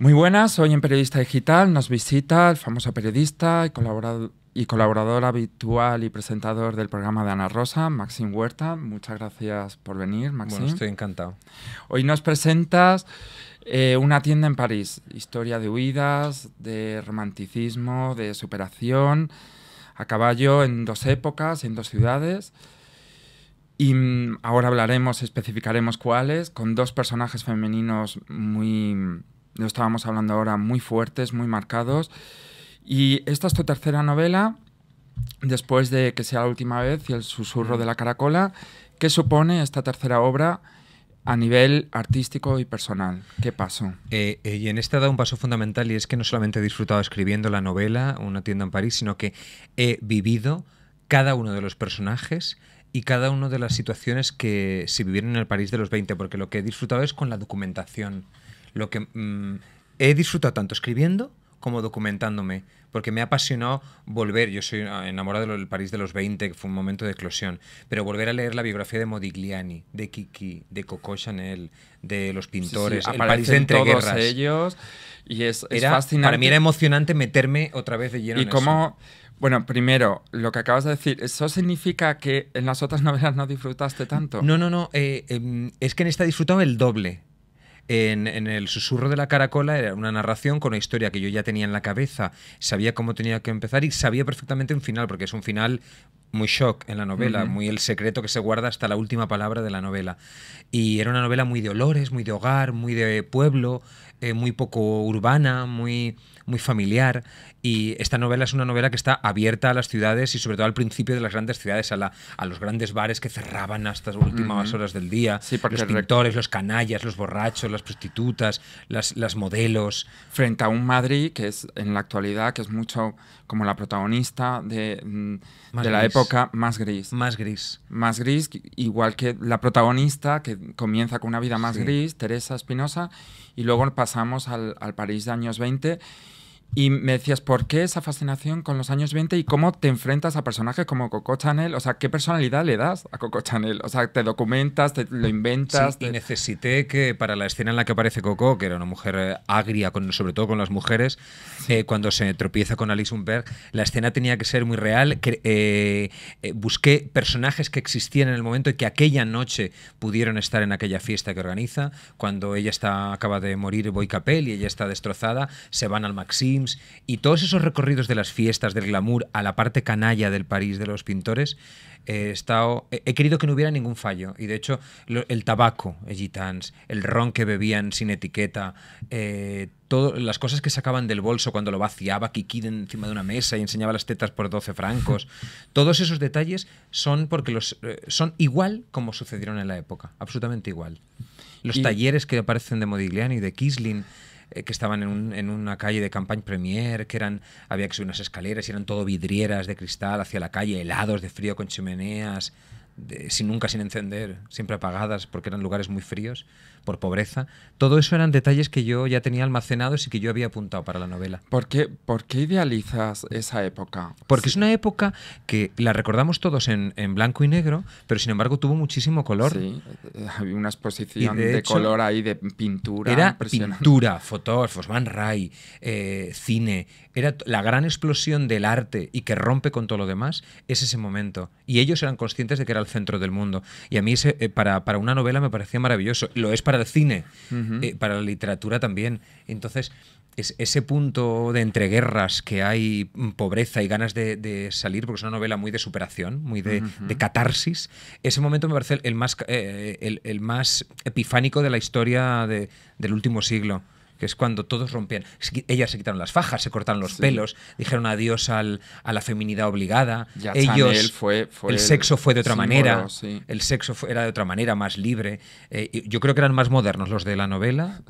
Muy buenas, hoy en Periodista Digital nos visita el famoso periodista y colaborador, habitual y presentador del programa de Ana Rosa, Maxim Huerta. Muchas gracias por venir, Maxim. Bueno, estoy encantado. Hoy nos presentas eh, una tienda en París, historia de huidas, de romanticismo, de superación, a caballo en dos épocas, en dos ciudades. Y mm, ahora hablaremos, especificaremos cuáles, con dos personajes femeninos muy lo estábamos hablando ahora, muy fuertes, muy marcados. Y esta es tu tercera novela, después de que sea la última vez y el susurro de la caracola. ¿Qué supone esta tercera obra? a nivel artístico y personal. ¿Qué pasó? Eh, eh, y en esta he dado un paso fundamental y es que no solamente he disfrutado escribiendo la novela, una tienda en París, sino que he vivido cada uno de los personajes y cada una de las situaciones que se vivieron en el París de los 20, porque lo que he disfrutado es con la documentación lo que mm, he disfrutado tanto escribiendo como documentándome, porque me ha apasionado volver, yo soy enamorado del París de los 20, que fue un momento de eclosión, pero volver a leer la biografía de Modigliani, de Kiki, de Coco Chanel, de los pintores, el París de entreguerras. ellos, y es, es era, fascinante. Para mí era emocionante meterme otra vez de lleno y en cómo, Bueno, primero, lo que acabas de decir, ¿eso significa que en las otras novelas no disfrutaste tanto? No, no, no, eh, em, es que en esta he disfrutado el doble en, El susurro de la caracola era una narración con una historia que yo ya tenía en la cabeza, sabía cómo tenía que empezar y sabía perfectamente un final, porque es un final muy shock en la novela, muy el secreto que se guarda hasta la última palabra de la novela. Y era una novela muy de olores, muy de hogar, muy de pueblo, eh, muy poco urbana, muy, muy familiar. Y esta novela es una novela que está abierta a las ciudades y sobre todo al principio de las grandes ciudades, a, los grandes bares que cerraban hasta las últimas horas del día, sí, los pintores, los canallas, los borrachos, las prostitutas, las, las modelos. Frente a un Madrid que es en la actualidad, que es mucho como la protagonista de, mm, la época, más gris. Más gris. Más gris, igual que la protagonista que comienza con una vida más gris, Teresa Espinosa, y luego pasamos al, al París de años 20 y me decías, ¿por qué esa fascinación con los años 20 y cómo te enfrentas a personajes como Coco Chanel? O sea, ¿qué personalidad le das a Coco Chanel? O sea, ¿te documentas, te lo inventas? necesité que para la escena en la que aparece Coco, que era una mujer eh, agria, con, sobre todo con las mujeres, eh, cuando se tropieza con Alice Umberg, la escena tenía que ser muy real. Que, eh, busqué personajes que existían en el momento y que aquella noche pudieron estar en aquella fiesta que organiza. Cuando ella está, acaba de morir Boy Capel y ella está destrozada, se van al Maxi y todos esos recorridos de las fiestas, del glamour, a la parte canalla del París de los pintores, he, estado, he, querido que no hubiera ningún fallo. Y de hecho, el tabaco, gitans, el ron que bebían sin etiqueta, eh, las cosas que sacaban del bolso cuando lo vaciaba Kiki encima de una mesa y enseñaba las tetas por 12 francos, todos esos detalles son, porque los, eh, son igual como sucedieron en la época, absolutamente igual. Los talleres que aparecen de Modigliani, y de Kisling, eh, que estaban en, una calle de campaña Premier, que eran, había que subir unas escaleras y eran todo vidrieras de cristal hacia la calle, helados de frío con chimeneas, sin nunca sin encender, siempre apagadas porque eran lugares muy fríos por pobreza. Todo eso eran detalles que yo ya tenía almacenados y que yo había apuntado para la novela. ¿Por qué, qué idealizas esa época? Porque es una época que la recordamos todos en, blanco y negro, pero sin embargo tuvo muchísimo color. Sí, eh, eh, había una exposición de, color ahí, de pintura. Era pintura, fotógrafos, Van Ray, eh, cine. Era la gran explosión del arte y que rompe con todo lo demás, es ese momento. Y ellos eran conscientes de que era el centro del mundo. Y a mí para, para una novela me parecía maravilloso. Lo es para el cine, eh, para la literatura también. Entonces, es ese punto de entreguerras que hay mm, pobreza y ganas de, salir, porque es una novela muy de superación, muy de, catarsis, ese momento me parece el más, eh, el, más epifánico de la historia del último siglo que es cuando todos rompían. Ellas se quitaron las fajas, se cortaron los pelos, dijeron adiós a la feminidad obligada. Ellos, el sexo fue de otra manera, el sexo era de otra manera, más libre. Eh, yo creo que eran más modernos los de la novela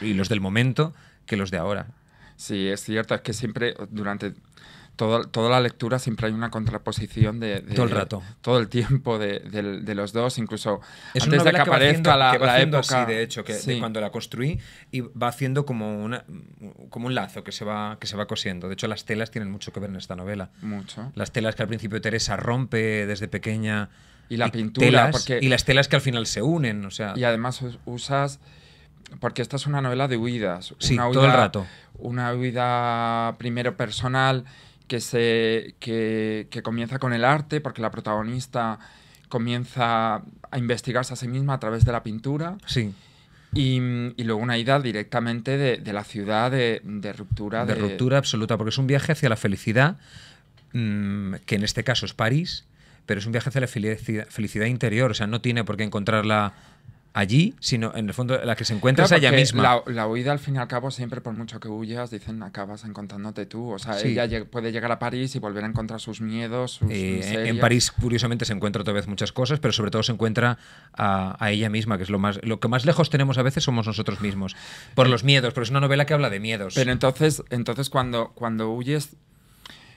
y los del momento que los de ahora. Sí, es cierto, es que siempre durante toda, la lectura siempre hay una contraposición de, todo el rato, todo el tiempo de, los dos, incluso es antes de que, aparezca la, época. de hecho, que de cuando la construí y va haciendo como una como un lazo que se va que se va cosiendo. De hecho, las telas tienen mucho que ver en esta novela. Mucho. Las telas que al principio Teresa rompe desde pequeña y la pintura porque... y las telas que al final se unen, o sea. Y además usas porque esta es una novela de huidas. Sí, todo el rato. Una huida primero personal que, se, que, comienza con el arte, porque la protagonista comienza a investigarse a sí misma a través de la pintura. Sí. Y, luego una ida directamente de, la ciudad de, ruptura. De, ruptura absoluta, porque es un viaje hacia la felicidad, mm, que en este caso es París, pero es un viaje hacia la felicidad, felicidad, interior, o sea, no tiene por qué encontrarla allí, sino en el fondo la que se encuentra es ella misma. La, huida, al fin y al cabo, siempre por mucho que huyas, dicen acabas encontrándote tú. O sea, ella puede llegar a París y volver a encontrar sus miedos, sus eh, En París, curiosamente, se encuentra otra vez muchas cosas, pero sobre todo se encuentra a, ella misma, que es lo más lo que más lejos tenemos a veces somos nosotros mismos, por eh, los miedos, pero es una novela que habla de miedos. Pero entonces, entonces cuando, cuando huyes,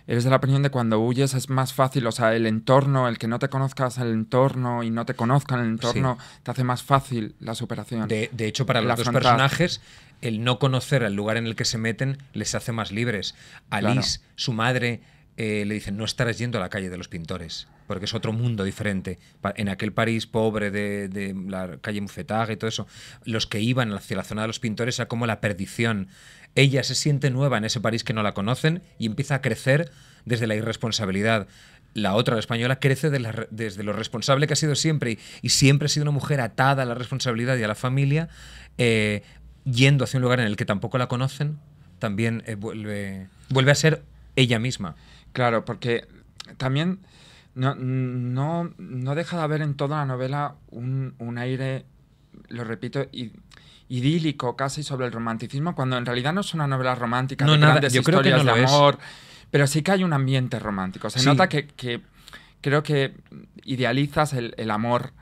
eres de la opinión de cuando huyes es más fácil, o sea, el entorno, el que no te conozcas el entorno y no te conozcan el entorno, te hace más fácil la superación. De, hecho, para los dos personajes, el no conocer el lugar en el que se meten les hace más libres. A su madre, eh, le dicen, no estarás yendo a la calle de los pintores porque es otro mundo diferente. En aquel París pobre de, de la calle Mouffetard y todo eso, los que iban hacia la zona de los pintores era como la perdición. Ella se siente nueva en ese París que no la conocen y empieza a crecer desde la irresponsabilidad. La otra, la española, crece desde lo responsable que ha sido siempre y, siempre ha sido una mujer atada a la responsabilidad y a la familia, eh, yendo hacia un lugar en el que tampoco la conocen, también eh, vuelve, vuelve a ser ella misma. Claro, porque también no, no, deja de haber en toda la novela un, aire, lo repito, idílico casi sobre el romanticismo, cuando en realidad no es una novela romántica, no, de nada, grandes historias de amor, pero sí que hay un ambiente romántico. Se nota que, creo que idealizas el, amor,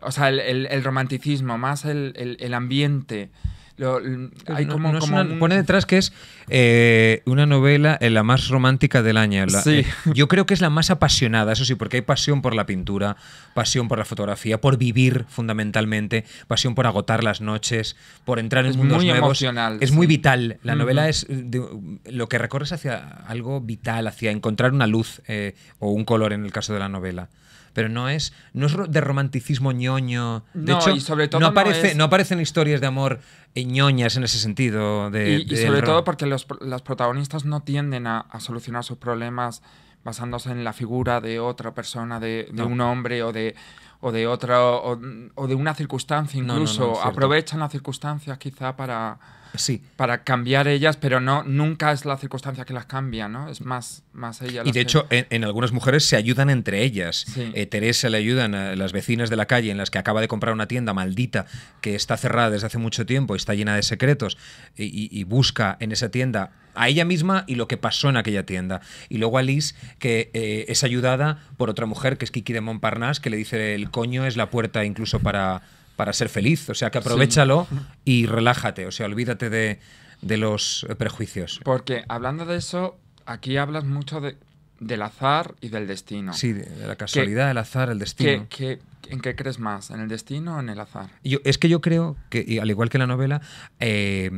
o sea, el, el romanticismo, más el, ambiente Pone detrás que es eh, una novela en eh, la más romántica del año. Eh, yo creo que es la más apasionada, eso sí, porque hay pasión por la pintura, pasión por la fotografía, por vivir fundamentalmente, pasión por agotar las noches, por entrar en es mundos muy nuevos. Emocional, es muy vital. La novela es lo que recorres hacia algo vital, hacia encontrar una luz o un color en el caso de la novela pero no es, no es de romanticismo ñoño. De hecho, y sobre todo no no, aparecen historias de amor eh, ñoñas en ese sentido. De, y, sobre todo porque los, las protagonistas no tienden a, solucionar sus problemas basándose en la figura de otra persona, de, de un hombre o de o de otra o, de una circunstancia incluso aprovechan las circunstancias quizá para sí. para cambiar ellas pero no nunca es la circunstancia que las cambia no es más más ellas y de hecho en, algunas mujeres se ayudan entre ellas eh, Teresa le ayudan a las vecinas de la calle en las que acaba de comprar una tienda maldita que está cerrada desde hace mucho tiempo y está llena de secretos y busca en esa tienda a ella misma y lo que pasó en aquella tienda. Y luego a Liz, que eh, es ayudada por otra mujer, que es Kiki de Montparnasse, que le dice el coño es la puerta incluso para, para ser feliz. O sea, que aprovechalo y relájate, o sea, olvídate de, los prejuicios. Porque hablando de eso, aquí hablas mucho del azar y del destino. Sí, de, la casualidad, el azar, el destino. ¿En qué crees más? ¿En el destino o en el azar? es que yo creo que, al igual que la novela, eh,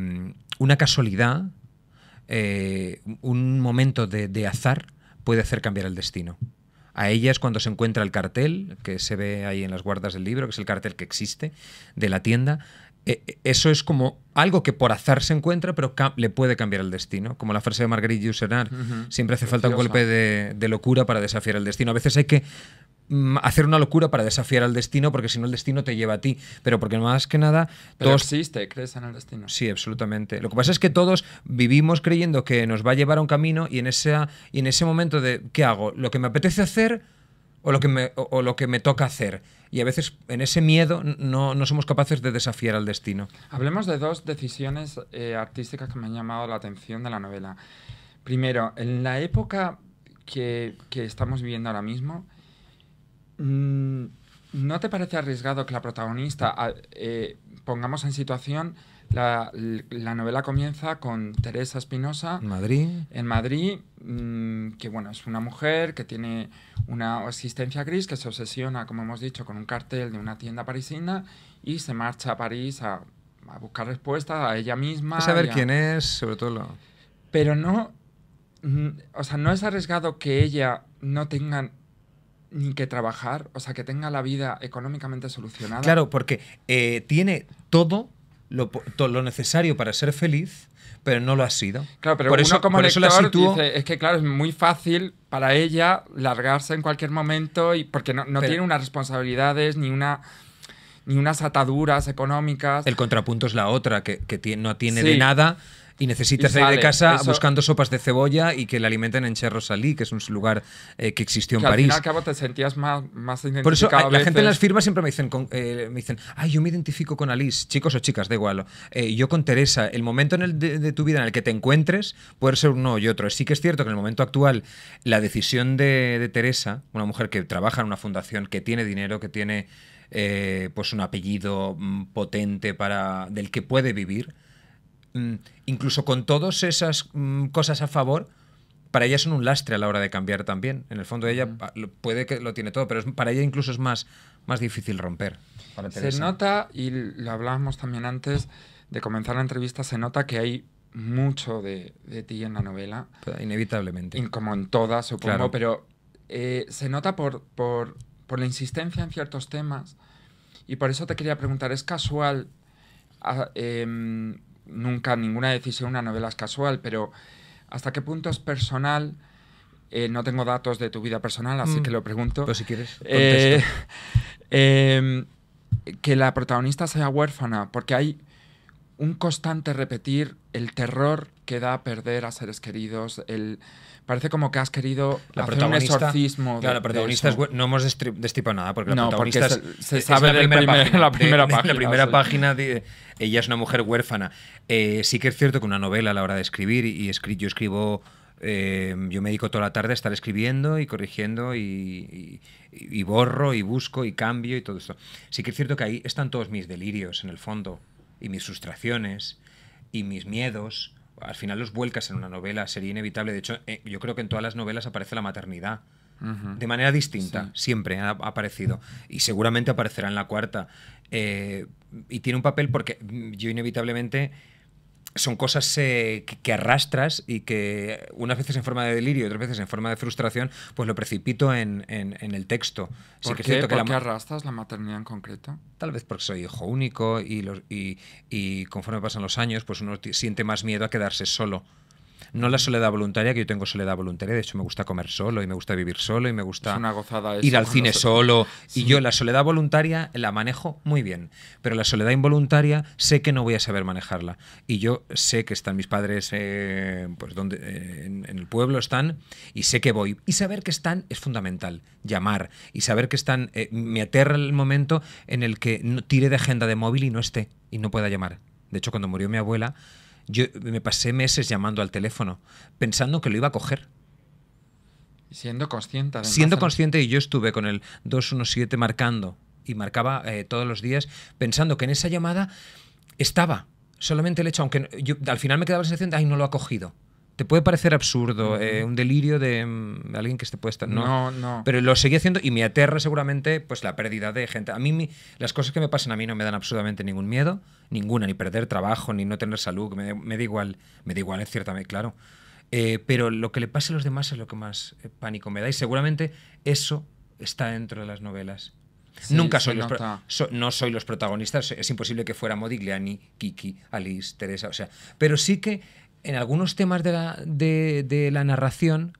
una casualidad eh, un momento de, azar puede hacer cambiar el destino. A ella es cuando se encuentra el cartel, que se ve ahí en las guardas del libro, que es el cartel que existe de la tienda. Eh, eh, eso es como algo que por azar se encuentra, pero le puede cambiar el destino. Como la frase de Marguerite Yourcenar, siempre hace falta un golpe de, locura para desafiar el destino. A veces hay que Mm, hacer una locura para desafiar al destino, porque si no el destino te lleva a ti. Pero porque más que nada... Pero todos... existe, crees en el destino. Sí, absolutamente. Lo que pasa es que todos vivimos creyendo que nos va a llevar a un camino y en, en ese momento de, ¿qué hago? ¿Lo que me apetece hacer o lo que me, lo que me toca hacer? Y a veces en ese miedo no, no, somos capaces de desafiar al destino. Hablemos de dos decisiones eh, artísticas que me han llamado la atención de la novela. Primero, en la época que, que estamos viviendo ahora mismo, Mm, ¿No te parece arriesgado que la protagonista, ah, eh, pongamos en situación, la, novela comienza con Teresa Espinosa. Madrid. En Madrid, mm, que bueno, es una mujer que tiene una existencia gris, que se obsesiona, como hemos dicho, con un cartel de una tienda parisina y se marcha a París a, buscar respuestas a ella misma. A saber quién es, sobre todo. Pero no. Mm, o sea, no es arriesgado que ella no tenga ni que trabajar, o sea, que tenga la vida económicamente solucionada. Claro, porque eh, tiene todo lo, necesario para ser feliz, pero no lo ha sido. Claro, pero por eso, como lector es que claro, es muy fácil para ella largarse en cualquier momento y porque no, tiene unas responsabilidades ni una ni unas ataduras económicas. El contrapunto es la otra, que, no tiene de nada y necesita salir de casa buscando sopas de cebolla y que la alimenten en Cherrosalí, que es un lugar eh, que existió en París. Al cabo te sentías más, Por eso la gente en las firmas siempre me dicen, eh, me dicen, ay, yo me identifico con Alice, chicos o chicas, da igual. Eh, yo con Teresa, el momento en el de, tu vida en el que te encuentres puede ser uno y otro. Sí que es cierto que en el momento actual la decisión de, de Teresa, una mujer que trabaja en una fundación, que tiene dinero, que tiene eh, pues un apellido mm, potente para, del que puede vivir, mm, incluso con todas esas mm, cosas a favor, para ella son un lastre a la hora de cambiar también. En el fondo ella puede que lo tiene todo, pero para ella incluso es más, más difícil romper. se nota, y lo hablábamos también antes de comenzar la entrevista, se nota que hay mucho de, de ti en la novela. Inevitablemente. como en todas, supongo, pero eh, se nota por, por por la insistencia en ciertos temas. Y por eso te quería preguntar, ¿es casual? Ah, em, nunca ninguna decisión, una novela es casual, pero ¿hasta qué punto es personal? Eh, no tengo datos de tu vida personal, así mm. que lo pregunto. Pero pues si quieres, eh, em, que la protagonista sea huérfana, porque hay un constante repetir el terror que da perder a seres queridos, parece como que has querido la hacer un exorcismo. la protagonista no hemos destipado nada, porque la protagonista la, primera página, de, ella es una mujer huérfana. Eh, sí que es cierto que una novela a la hora de escribir, y yo escribo eh, yo me dedico toda la tarde a estar escribiendo y corrigiendo y, borro y busco y cambio y todo eso. Sí que es cierto que ahí están todos mis delirios en el fondo y mis frustraciones y mis miedos, al final los vuelcas en una novela, sería inevitable. De hecho, eh, yo creo que en todas las novelas aparece la maternidad. De manera distinta, siempre ha aparecido. Y seguramente aparecerá en la cuarta. Eh, y tiene un papel porque mm, yo inevitablemente son cosas eh, que, arrastras y que unas veces en forma de delirio y otras veces en forma de frustración, pues lo precipito en, el texto. ¿Por, qué? arrastras la maternidad en concreto? Tal vez porque soy hijo único y, los, y, y conforme pasan los años, pues uno siente más miedo a quedarse solo. No la soledad voluntaria, que yo tengo soledad voluntaria, de hecho me gusta comer solo y me gusta vivir solo y me gusta una gozada ir al cine solo. Y yo la soledad voluntaria la manejo muy bien, pero la soledad involuntaria sé que no voy a saber manejarla. Y yo sé que están mis padres eh, pues eh, en, el pueblo, están y sé que voy. Y saber que están es fundamental, llamar y saber que están, eh, me aterra el momento en el que tire de agenda de móvil y no esté y no pueda llamar. De hecho, cuando murió mi abuela, yo me pasé meses llamando al teléfono, pensando que lo iba a coger. Siendo consciente. Siendo consciente y yo estuve con el 217 marcando y marcaba eh, todos los días pensando que en esa llamada estaba. Solamente el hecho, aunque al final me quedaba la sensación de, ay, no lo ha cogido puede parecer absurdo, eh, un delirio mm, de alguien que esté puede No, no, Pero lo seguí haciendo y me aterra seguramente pues la pérdida de gente. A mí las cosas que me pasan a mí no me dan absolutamente ningún miedo, ninguna, ni perder trabajo, ni no tener salud, me, da igual, me da igual Es cierta claro. Eh, pero lo que le pasa a los demás es lo que más eh, pánico me da y seguramente eso está dentro de las novelas. Nunca soy los no soy los protagonistas, es imposible que fuera Modigliani, Kiki, Alice, Teresa, o sea, pero sí que en algunos temas de la, de, la narración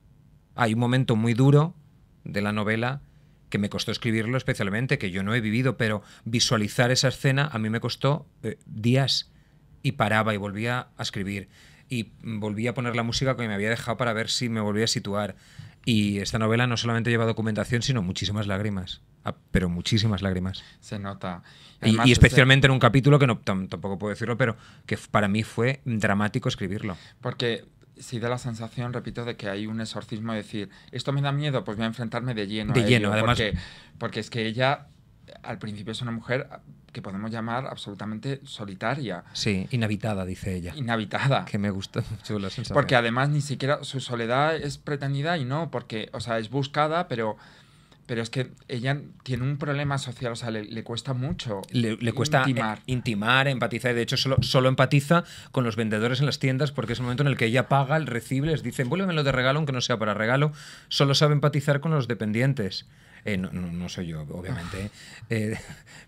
hay un momento muy duro de la novela que me costó escribirlo especialmente, que yo no he vivido, pero visualizar esa escena a mí me costó eh, días y paraba y volvía a escribir y volvía a poner la música que me había dejado para ver si me volvía a situar. Y esta novela no solamente lleva documentación, sino muchísimas lágrimas. Ah, pero muchísimas lágrimas. Se nota. y, este especialmente en un capítulo que no, tampoco puedo decirlo, pero que para mí fue dramático escribirlo. Porque sí da la sensación, repito, de que hay un exorcismo de decir, esto me da miedo, pues voy a enfrentarme de lleno. De lleno, además. porque es que ella al principio es una mujer que podemos llamar absolutamente solitaria. Sí, inhabitada, dice ella. Inhabitada. Que me gusta mucho la sensación. Porque además ni siquiera su soledad es pretendida y no, porque, o sea, es buscada, pero pero es que ella tiene un problema social, o sea, le, cuesta mucho. Le, cuesta e intimar. intimar. empatizar, y de hecho solo, solo empatiza con los vendedores en las tiendas porque es el momento en el que ella paga el recibe, les dicen, lo de regalo, aunque no sea para regalo, solo sabe empatizar con los dependientes. Eh, no, soy yo, obviamente. Eh,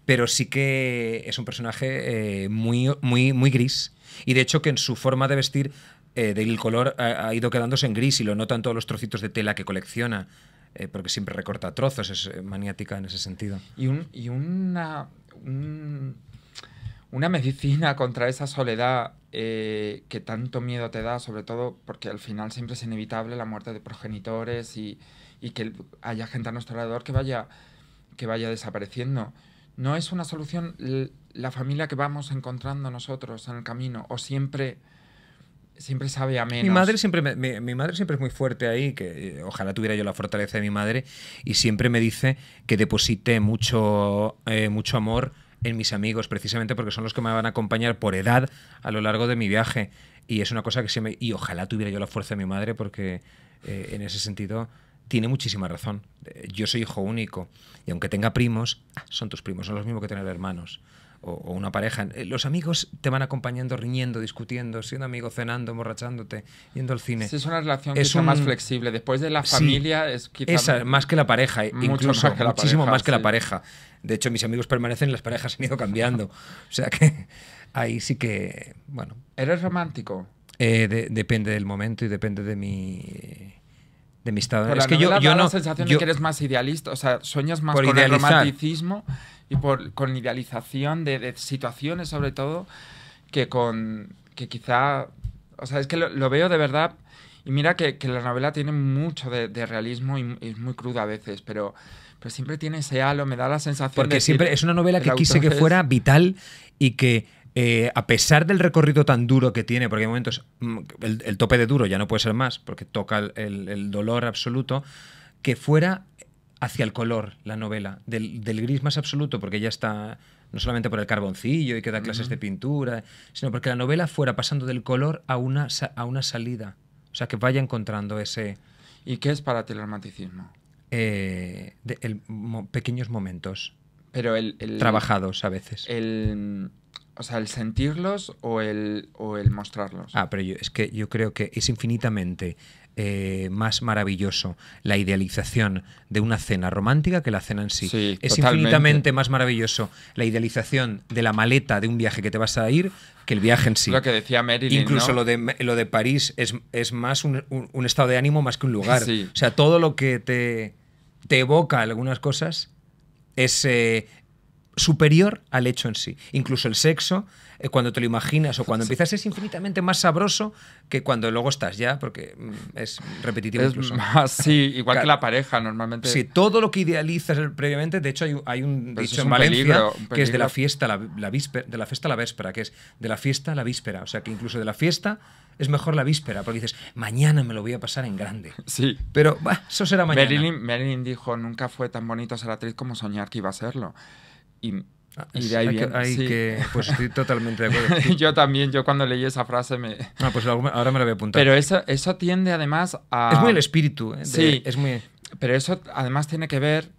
pero sí que es un personaje eh, muy, muy, muy gris. Y de hecho que en su forma de vestir del color ha, ido quedándose en gris y lo notan todos los trocitos de tela que colecciona. porque siempre recorta trozos, es maniática en ese sentido. Y, un, y una, una medicina contra esa soledad que tanto miedo te da, sobre todo porque al final siempre es inevitable la muerte de progenitores y, y que haya gente a nuestro alrededor que vaya, que vaya desapareciendo. No es una solución la familia que vamos encontrando nosotros en el camino, o siempre siempre sabe a menos. Mi madre siempre, mi, madre siempre es muy fuerte ahí, que eh, ojalá tuviera yo la fortaleza de mi madre, y siempre me dice que deposite mucho, eh, mucho amor en mis amigos, precisamente porque son los que me van a acompañar por edad a lo largo de mi viaje. Y es una cosa que siempre... Y ojalá tuviera yo la fuerza de mi madre, porque eh, en ese sentido tiene muchísima razón. Yo soy hijo único y aunque tenga primos, ah, son tus primos, son los mismos que tener hermanos o, una pareja. Eh, los amigos te van acompañando, riñendo, discutiendo, siendo amigo, cenando, emborrachándote, yendo al cine. es una relación más flexible. Después de la familia es quizás... más que la pareja, eh, incluso muchísimo más que la pareja. De hecho, mis amigos permanecen, y las parejas han ido cambiando. o sea que ahí sí que, bueno. ¿Eres romántico? Eh, depende del momento y depende de mi de Es que yo, yo da la sensación de que eres más idealista, o sea, sueñas más con el romanticismo y por, con idealización de, situaciones, sobre todo, que con. que quizá. O sea, es que lo, veo de verdad. Y mira que, la novela tiene mucho de, realismo y, es muy cruda a veces, pero pero siempre tiene ese halo, me da la sensación. Porque siempre es una novela que quise que fuera vital y que eh, a pesar del recorrido tan duro que tiene, porque hay momentos, mm, el, tope de duro ya no puede ser más, porque toca el, dolor absoluto, que fuera hacia el color la novela, del, gris más absoluto, porque ya está no solamente por el carboncillo y que da clases de pintura, sino porque la novela fuera pasando del color a una, a una salida. O sea, que vaya encontrando ese... ¿Y qué es para ti el romanticismo? Eh, de, pequeños momentos. Pero el, Trabajados a veces. El, o sea, el sentirlos o el, o el mostrarlos. Ah, pero yo, es que yo creo que es infinitamente eh, más maravilloso la idealización de una cena romántica que la cena en sí. es infinitamente más maravilloso la idealización de la maleta de un viaje que te vas a ir que el viaje en sí. Lo que decía Marilyn. Incluso lo, de, lo de París es, más un, estado de ánimo más que un lugar. O sea, todo lo que te, evoca algunas cosas es eh, superior al hecho en sí. Incluso el sexo, eh, cuando te lo imaginas o cuando empiezas, es infinitamente más sabroso que cuando luego estás ya, porque mm, es repetitivo es Más, sí, igual que la pareja normalmente. Sí, todo lo que idealizas previamente, de hecho hay, un pues dicho en que es de la fiesta la, víspera, de la fiesta a la véspera, que es de la fiesta a la víspera, o sea que incluso de la fiesta es mejor la víspera, porque dices, mañana me lo voy a pasar en grande. Sí. Pero eso será mañana. Marilyn, dijo, nunca fue tan bonito ser actriz como soñar que iba a serlo y, ah, de ahí que, pues estoy totalmente de acuerdo. yo también, yo cuando leí esa frase me... Ah, pues ahora me la voy a apuntar. Pero eso, eso tiende además a... Es muy el espíritu, ¿eh? sí, es muy... Pero eso además tiene que ver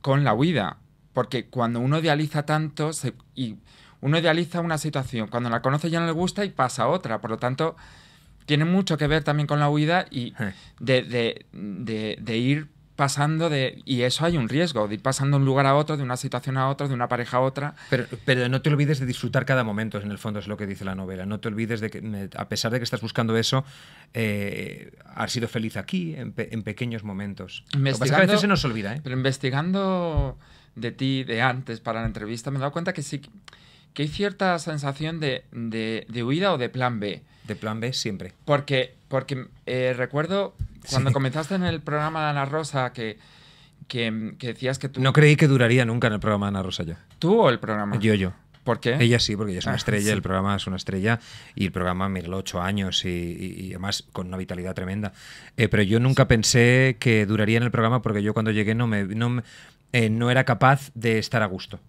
con la huida, porque cuando uno idealiza tanto y uno idealiza una situación, cuando la conoce ya no le gusta y pasa a otra, por lo tanto tiene mucho que ver también con la huida y eh. de, de ir pasando de. Y eso hay un riesgo, de ir pasando de un lugar a otro, de una situación a otra, de una pareja a otra. Pero, pero no te olvides de disfrutar cada momento, en el fondo es lo que dice la novela. No te olvides de que, a pesar de que estás buscando eso, eh, has sido feliz aquí, en, pequeños momentos. Lo a veces se nos olvida. ¿eh? Pero investigando de ti, de antes, para la entrevista, me he dado cuenta que sí que hay cierta sensación de, de, huida o de plan B. De plan B siempre. Porque, porque eh, recuerdo cuando comenzaste en el programa de Ana Rosa que, que, decías que tú... No creí que duraría nunca en el programa de Ana Rosa yo. ¿Tú o el programa? Yo, yo. ¿Por qué? Ella sí, porque ella es una ah, estrella, el programa es una estrella y el programa me ocho años y, y, además con una vitalidad tremenda. Eh, pero yo nunca pensé que duraría en el programa porque yo cuando llegué no, me, no, eh, no era capaz de estar a gusto.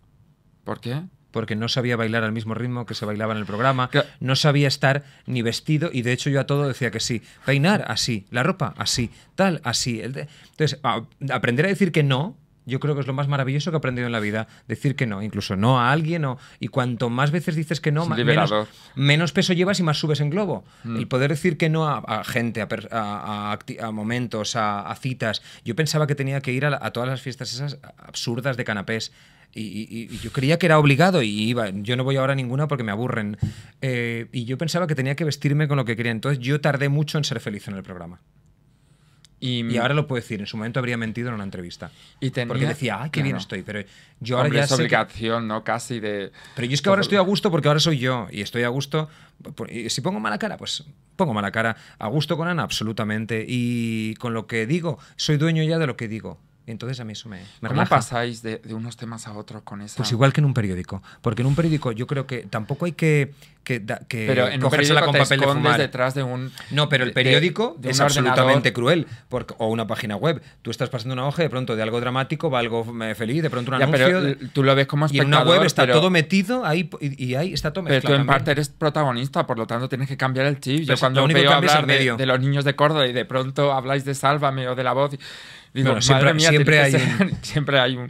¿Por qué? porque no sabía bailar al mismo ritmo que se bailaba en el programa, no sabía estar ni vestido y de hecho yo a todo decía que sí, peinar así, la ropa así, tal así. Entonces, aprender a decir que no, yo creo que es lo más maravilloso que he aprendido en la vida, decir que no, incluso no a alguien, o, y cuanto más veces dices que no, menos, peso llevas y más subes en globo. Mm. El poder decir que no a, gente, a, momentos, a, citas. Yo pensaba que tenía que ir a, todas las fiestas esas absurdas de canapés, y, yo creía que era obligado y iba, yo no voy ahora a ninguna porque me aburren. Eh, y yo pensaba que tenía que vestirme con lo que quería. Entonces yo tardé mucho en ser feliz en el programa. Y, ahora lo puedo decir, en su momento habría mentido en una entrevista. Y tenía, porque decía, ah, qué bien estoy, pero yo ahora ya... Es obligación, ¿no? Casi de... Pero yo es que ahora estoy a gusto porque ahora soy yo y estoy a gusto. si pongo mala cara, pues pongo mala cara. A gusto con Ana, absolutamente. Y con lo que digo, soy dueño ya de lo que digo. Entonces a mí eso me, ¿Cómo pasáis de, unos temas a otros con esa? Pues igual que en un periódico. Porque en un periódico yo creo que tampoco hay que, que, pero en un periódico con de detrás de un... No, pero el periódico es absolutamente cruel. o una página web. Tú estás pasando una hoja de pronto de algo dramático va algo eh, feliz, de pronto un anuncio... tú lo ves como espectador, Y en una web está todo metido ahí y, ahí está todo mezclado. Pero tú en parte eres protagonista, por lo tanto tienes que cambiar el chip. Yo pues, cuando veo hablar de, de, los niños de Córdoba y de pronto habláis de Sálvame o de La Voz... siempre, hay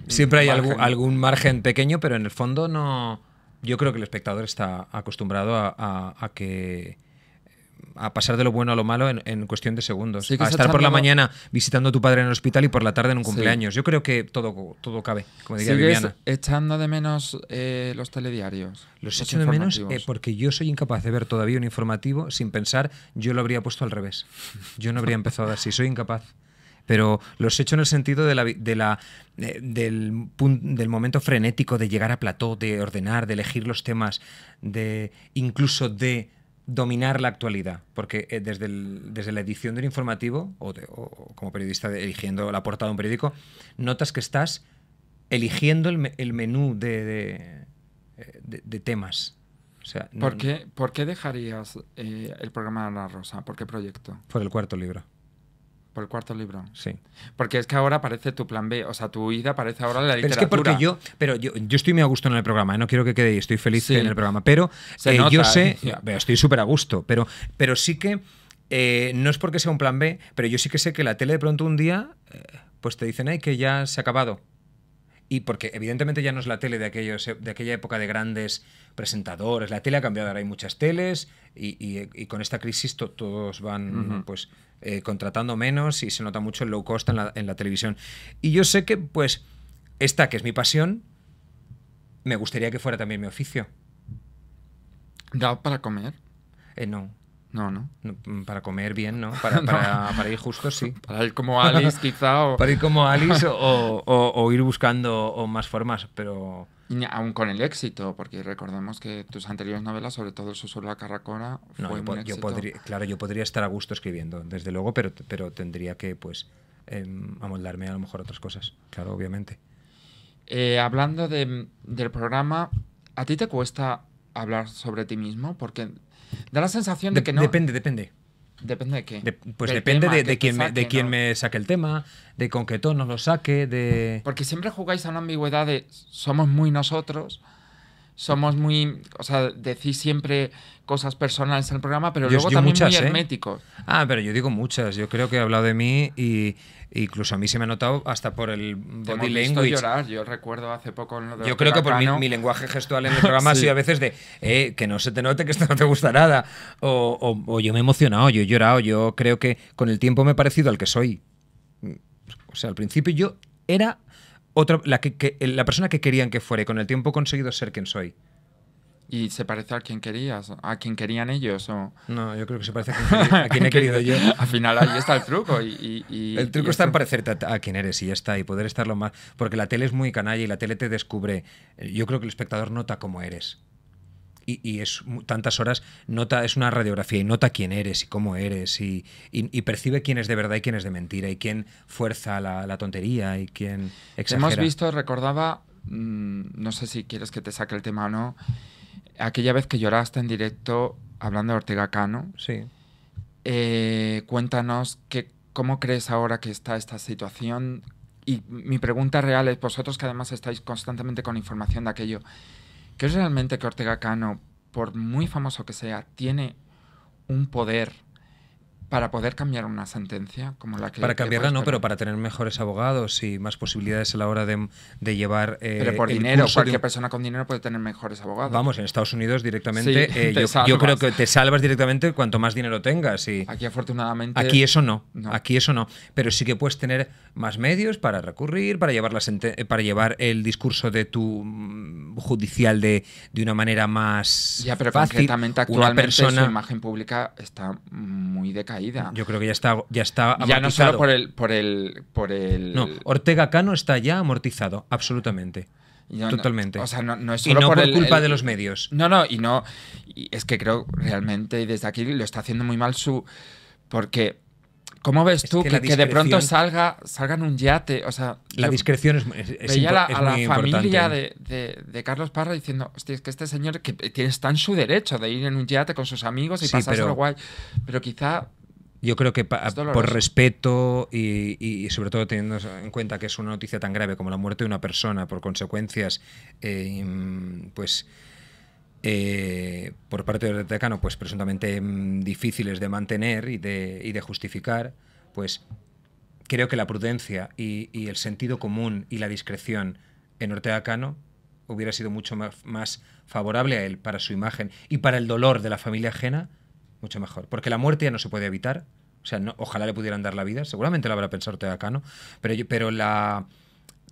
siempre, hay algún, margen pequeño, pero en el fondo no. Yo creo que el espectador está acostumbrado a, que a pasar de lo bueno a lo malo en, cuestión de segundos. a estar por la mañana visitando a tu padre en el hospital y por la tarde en un cumpleaños. Yo creo que todo, todo cabe, como diría Viviana. echando de menos eh, los telediarios? Los, los echo de menos eh, porque yo soy incapaz de ver todavía un informativo sin pensar, yo lo habría puesto al revés. Yo no habría empezado así, soy incapaz pero los he hecho en el sentido de la, eh, del, momento frenético de llegar a plató, de ordenar, de elegir los temas, de incluso de dominar la actualidad, porque eh, desde, desde la edición del informativo o, como periodista eligiendo la portada de un periódico, notas que estás eligiendo el, menú eh, de, de temas, o sea, ¿Por, qué, dejarías el programa de La Rosa? ¿Por qué proyecto? Por el cuarto libro. Por el cuarto libro. Sí. Porque es que ahora aparece tu plan B, o sea, tu ida aparece ahora la literatura. Pero es que porque yo, pero yo, estoy muy a gusto en el programa, ¿eh? no quiero que quede, estoy feliz en el programa, pero eh, yo sé, eh, estoy súper a gusto, pero, pero sí que, no es porque sea un plan B, pero yo sí que sé que la tele de pronto un día, pues te dicen, ay, que ya se ha acabado. Y porque evidentemente ya no es la tele de, aquellos, de aquella época de grandes presentadores, la tele ha cambiado, ahora hay muchas teles y, con esta crisis todos van, pues eh, contratando menos y se nota mucho el low cost en la, en la televisión. Y yo sé que, pues, esta que es mi pasión, me gustaría que fuera también mi oficio. ¿Da para comer? Eh, no. No, no. Mm, para comer bien, ¿no? Para, para, ir justo, sí. Para ir como Alice, quizá. Para ir como Alice o, o ir buscando más formas, pero aún con el éxito, porque recordemos que tus anteriores novelas, sobre todo El susurro de la carracora, fue yo, un éxito. podría, claro, yo podría estar a gusto escribiendo, desde luego, pero, pero tendría que pues em, amoldarme a lo mejor a otras cosas, claro, obviamente. Eh, hablando del programa, ¿a ti te cuesta hablar sobre ti mismo? Porque da la sensación de que no... Depende, depende. Depende de qué. pues depende de, quién, me saque el tema, de con qué tono lo saque, de... Porque siempre jugáis a una ambigüedad de somos muy nosotros somos muy, o sea, decís siempre cosas personales en el programa, pero yo, luego también muchas, ¿eh? muy Ah, pero yo digo muchas. Yo creo que he hablado de mí y incluso a mí se me ha notado hasta por el body language. Llorar. Yo recuerdo hace poco en Yo creo que por mi, lenguaje gestual en el programa sí. a veces de eh, que no se te note que esto no te gusta nada. o yo me he emocionado, yo he llorado. Yo creo que con el tiempo me he parecido al que soy. O sea, al principio yo era otra, la, que, eh, la persona que querían que fuera y con el tiempo he conseguido ser quien soy. ¿Y se parece a quien querías? ¿A quien querían ellos? O... No, yo creo que se parece a quien, he querido yo. Al final ahí está el truco. Y, el truco está en parecerte a, a, quien eres y ya está, y poder estarlo más. Porque la tele es muy canalla y la tele te descubre. Eh, yo creo que el espectador nota cómo eres y, y, es tantas horas, nota, es una radiografía y nota quién eres y cómo eres y, y, percibe quién es de verdad y quién es de mentira y quién fuerza la, la tontería y quién Hemos visto, recordaba, mm, no sé si quieres que te saque el tema o no, aquella vez que lloraste en directo hablando de Ortega Cano. Sí. Eh, cuéntanos que, cómo crees ahora que está esta situación. Y mi pregunta real es, vosotros que además estáis constantemente con información de aquello, que realmente que Ortega Cano, por muy famoso que sea, tiene un poder para poder cambiar una sentencia como la que... Para cambiarla no, pero para tener mejores abogados y más posibilidades a la hora de, de llevar... Eh, pero por dinero, cualquier persona con dinero puede tener mejores abogados. Vamos, en Estados Unidos directamente, eh, yo, creo que te salvas directamente cuanto más dinero tengas. Y aquí afortunadamente... Aquí eso no, aquí eso no. Pero sí que puedes tener más medios para recurrir, para llevar, la eh, para llevar el discurso de tu mm, judicial de, de una manera más... Ya, pero fácil. una persona... imagen pública está muy decaída yo creo que ya está ya está amortizado. Ya no solo por el por el por el No, Ortega Cano está ya amortizado absolutamente. Totalmente. o sea, no, es solo por, culpa de los medios. No, no, y no. es que creo realmente desde aquí lo está haciendo muy mal su. Porque. ¿Cómo ves tú que, de pronto salga, salga en un yate? O sea, la discreción es, es, veía a la familia de, Carlos Parra diciendo, hostia, es que este señor que está en su derecho de ir en un yate con sus amigos y pasar por guay. Pero quizá yo creo que por respeto y, y, sobre todo teniendo en cuenta que es una noticia tan grave como la muerte de una persona por consecuencias, eh, pues eh, por parte de decano, pues presuntamente mm, difíciles de mantener y de, y de justificar, pues creo que la prudencia y, el sentido común y la discreción en Ortega Cano hubiera sido mucho más, más favorable a él para su imagen y para el dolor de la familia ajena mucho mejor. Porque la muerte ya no se puede evitar. O sea, no, ojalá le pudieran dar la vida. Seguramente lo habrá pensado Teacano. Pero, pero la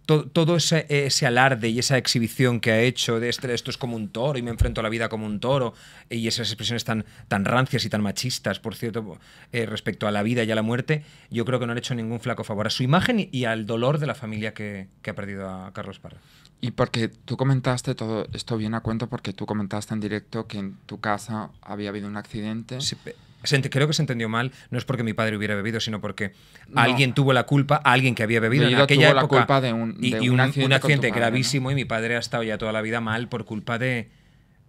todo, ese, ese, alarde y esa exhibición que ha hecho de este, esto es como un toro y me enfrento a la vida como un toro y esas expresiones tan, tan rancias y tan machistas, por cierto, eh, respecto a la vida y a la muerte, yo creo que no han hecho ningún flaco favor a su imagen y, al dolor de la familia que, ha perdido a Carlos Parra. Y porque tú comentaste, todo esto bien a cuento porque tú comentaste en directo que en tu casa había habido un accidente creo que se entendió mal, no es porque mi padre hubiera bebido, sino porque alguien tuvo la culpa, alguien que había bebido en aquella La culpa de un, y, un, accidente, gravísimo y mi padre ha estado ya toda la vida mal por culpa de,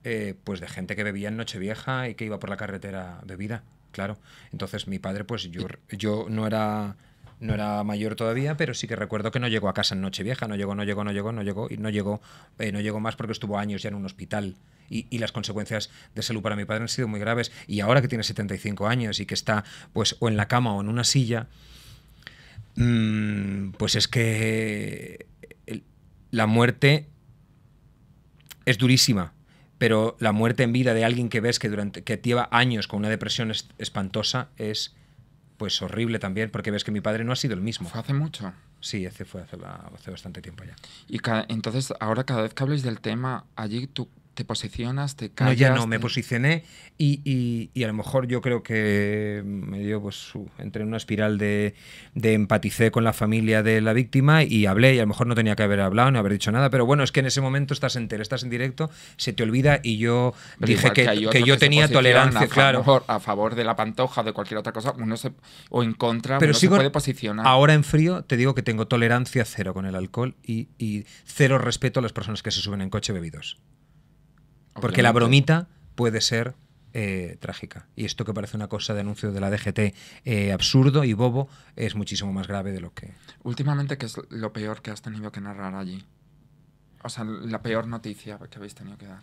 eh, pues de gente que bebía en Nochevieja y que iba por la carretera bebida, claro. Entonces mi padre, pues yo no era no era mayor todavía, pero sí que recuerdo que no llegó a casa en Nochevieja, no llegó, no llegó, no llegó, no llegó, y no llegó, eh, no llegó más porque estuvo años ya en un hospital. Y, las consecuencias de salud para mi padre han sido muy graves. Y ahora que tiene 75 años y que está pues o en la cama o en una silla, mm, pues es que la muerte es durísima pero la muerte en vida de alguien que ves que durante que lleva años con una depresión espantosa es pues horrible también, porque ves que mi padre no ha sido el mismo. ¿Fue hace mucho? Sí, ese fue hace, bastante tiempo ya. Y entonces, ahora cada vez que habléis del tema, allí tú te posicionas, te callas. No, ya no, me posicioné y, a lo mejor yo creo que me dio, pues, uh, entré en una espiral de, de, empaticé con la familia de la víctima y hablé y a lo mejor no tenía que haber hablado, no haber dicho nada, pero bueno, es que en ese momento estás entero, estás en directo, se te olvida y yo dije que, que, yo tenía tolerancia, a claro. mejor a favor de la pantoja o de cualquier otra cosa, uno se, o en contra, pero uno se puede posicionar. Ahora en frío te digo que tengo tolerancia cero con el alcohol y, y cero respeto a las personas que se suben en coche bebidos. Porque la bromita puede ser eh, trágica. Y esto que parece una cosa de anuncio de la DGT eh, absurdo y bobo es muchísimo más grave de lo que... Últimamente, ¿qué es lo peor que has tenido que narrar allí? O sea, la peor noticia que habéis tenido que dar.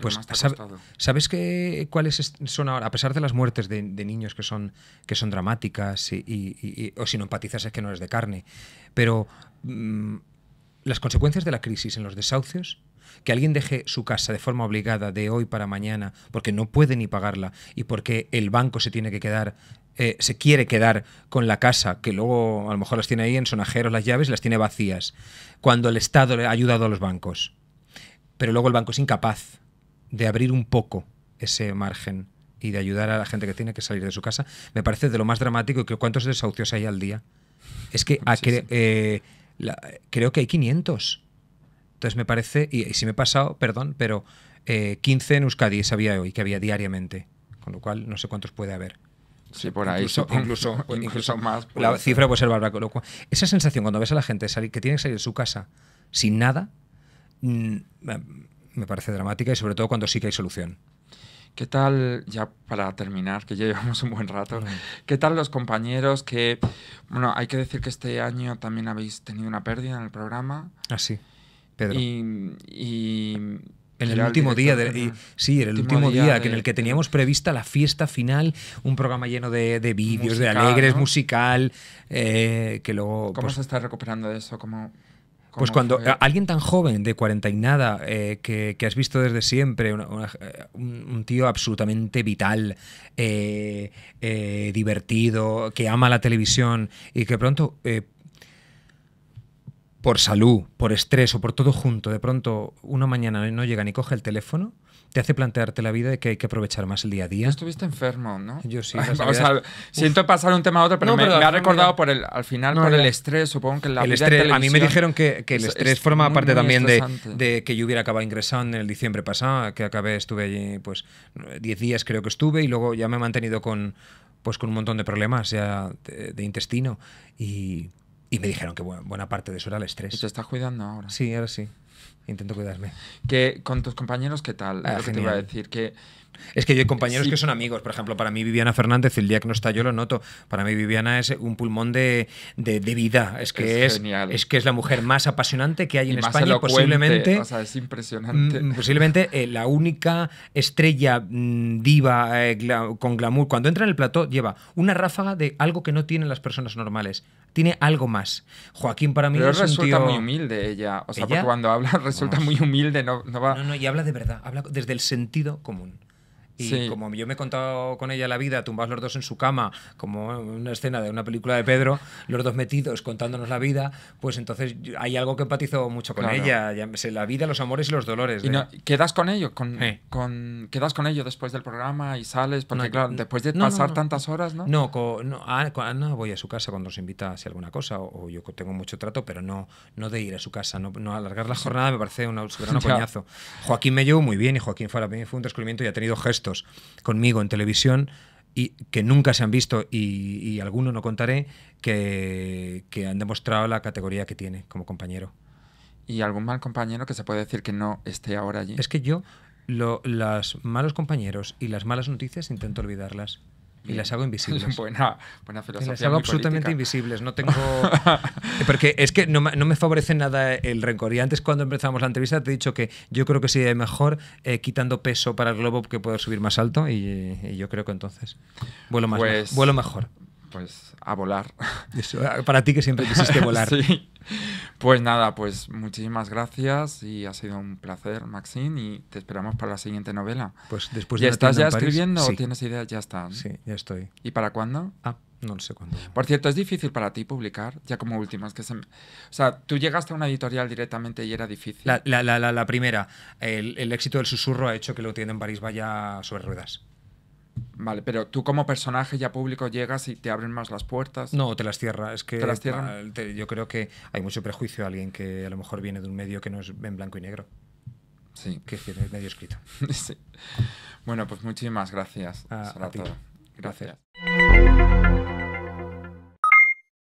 Pues sabes cuáles son ahora, a pesar de las muertes de, niños que son que son dramáticas y, o si no empatizas es que no eres de carne, pero mm, las consecuencias de la crisis en los desahucios que alguien deje su casa de forma obligada de hoy para mañana porque no puede ni pagarla y porque el banco se tiene que quedar eh, se quiere quedar con la casa, que luego a lo mejor las tiene ahí en sonajeros las llaves, las tiene vacías, cuando el Estado le ha ayudado a los bancos. Pero luego el banco es incapaz de abrir un poco ese margen y de ayudar a la gente que tiene que salir de su casa, me parece de lo más dramático y que cuántos desahucios hay al día. Es que, eh, creo que hay 500 entonces me parece, y, si me he pasado, perdón, pero 15 eh, en Euskadi sabía hoy que había diariamente, con lo cual no sé cuántos puede haber. Sí, por ahí. Incluso, más. La cifra puede ser barbaco. esa sensación cuando ves a la gente salir, que tiene que salir de su casa sin nada, mm, eh, me parece dramática y sobre todo cuando sí que hay solución. ¿Qué tal, ya para terminar, que ya llevamos un buen rato, mm. qué tal los compañeros que, bueno, hay que decir que este año también habéis tenido una pérdida en el programa? Ah, sí. Pedro. Y, en el, último día, de, sí, en el último, día, que en el que teníamos prevista la fiesta final, un programa lleno de, vídeos, de alegres, musical, eh, que luego... ¿Cómo pues se está recuperando de eso? ¿Cómo, pues cuando alguien tan joven, de cuarenta y nada, eh, que, has visto desde siempre, eh, un, tío absolutamente vital, divertido, que ama la televisión y que pronto por salud, por estrés o por todo junto, de pronto una mañana no llega ni coge el teléfono, te hace plantearte la vida de que hay que aprovechar más el día a día. Estuviste enfermo, ¿no? Yo sí. siento pasar un tema a otro, pero, me, ha recordado por el, al final por el estrés, supongo que la el estrés, A mí me dijeron que, el estrés forma parte también de, que yo hubiera acabado ingresando en el diciembre pasado, que acabé, estuve allí pues 10 días creo que estuve y luego ya me he mantenido con pues con un montón de problemas ya de, de intestino y y me dijeron que buena, parte de eso era el estrés. ¿Y te estás cuidando ahora? Sí, ahora sí. Intento cuidarme. Que con tus compañeros, ¿qué tal? Ah, lo que te iba a decir, que es que yo hay compañeros que son amigos. Por ejemplo, para mí Viviana Fernández, el día que no está yo lo noto. Para mí Viviana es un pulmón de, de, vida. Es que es, es, que es la mujer más apasionante que hay en España. Posiblemente. es impresionante. Mm, posiblemente eh, la única estrella mm, diva eh, con glamour. Cuando entra en el plató, lleva una ráfaga de algo que no tienen las personas normales. Tiene algo más. Joaquín para mí es resulta muy humilde ella. O sea, porque cuando habla resulta muy humilde. No, no, va... no, no, y habla de verdad. Habla desde el sentido común. Y como yo me he contado con ella la vida, tumbados los dos en su cama, como una escena de una película de Pedro, los dos metidos contándonos la vida, pues entonces hay algo que empatizo mucho con ella, la vida, los amores y los dolores. Y quedas con ello, con, con, quedas con ello después del programa y sales, porque claro, después de pasar tantas horas, ¿no? No, con, no voy a su casa cuando se invita si alguna cosa, o, yo tengo mucho trato, pero no, no de ir a su casa, no, alargar la jornada me parece un gran coñazo. Joaquín me llevó muy bien y Joaquín para mí fue un descubrimiento y ha tenido gestos conmigo en televisión y que nunca se han visto y, alguno no contaré que, que, han demostrado la categoría que tiene como compañero. ¿Y algún mal compañero que se puede decir que no esté ahora allí? Es que yo los malos compañeros y las malas noticias intento olvidarlas y las hago invisibles. Buena, buena filosofía. Y las hago absolutamente invisibles. No tengo. Porque es que no, me favorece nada el rencor. Y antes, cuando empezamos la entrevista, te he dicho que yo creo que sería mejor eh, quitando peso para el globo que puedo subir más alto. Y, yo creo que entonces vuelo, más, pues vuelo mejor pues a volar. para ti que siempre quisiste volar. Pues nada, pues muchísimas gracias y ha sido un placer, Maxine, y te esperamos para la siguiente novela. Pues después de ¿Ya estás ya escribiendo o tienes ideas? Ya está. Sí, ya estoy. ¿Y para cuándo? Ah, no sé cuándo. Por cierto, es difícil para ti publicar, ya como últimas. que O sea, tú llegaste a una editorial directamente y era difícil. La, primera, el, el éxito del susurro ha hecho que lo tiene en París vaya sobre ruedas. Vale, pero tú como personaje ya público llegas y te abren más las puertas. No, te las cierra. Es que las yo creo que hay mucho prejuicio a alguien que a lo mejor viene de un medio que no es en blanco y negro. Sí. Que es medio escrito. Bueno, pues muchísimas gracias. A, ti. gracias.